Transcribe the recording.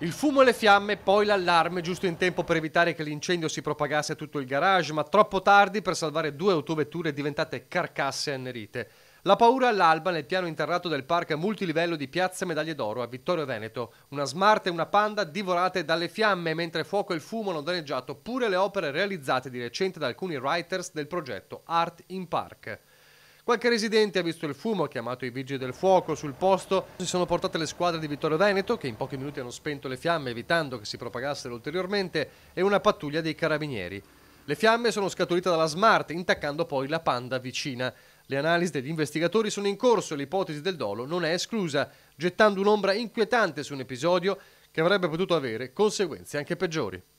Il fumo e le fiamme, poi l'allarme, giusto in tempo per evitare che l'incendio si propagasse a tutto il garage, ma troppo tardi per salvare due autovetture diventate carcasse annerite. La paura all'alba nel piano interrato del parco multilivello di Piazza Medaglie d'Oro a Vittorio Veneto. Una Smart e una Panda divorate dalle fiamme, mentre fuoco e il fumo hanno danneggiato pure le opere realizzate di recente da alcuni writers del progetto Art in Park. Qualche residente ha visto il fumo, ha chiamato i vigili del fuoco sul posto. Si sono portate le squadre di Vittorio Veneto, che in pochi minuti hanno spento le fiamme evitando che si propagassero ulteriormente, e una pattuglia dei carabinieri. Le fiamme sono scaturite dalla Smart, intaccando poi la Panda vicina. Le analisi degli investigatori sono in corso e l'ipotesi del dolo non è esclusa, gettando un'ombra inquietante su un episodio che avrebbe potuto avere conseguenze anche peggiori.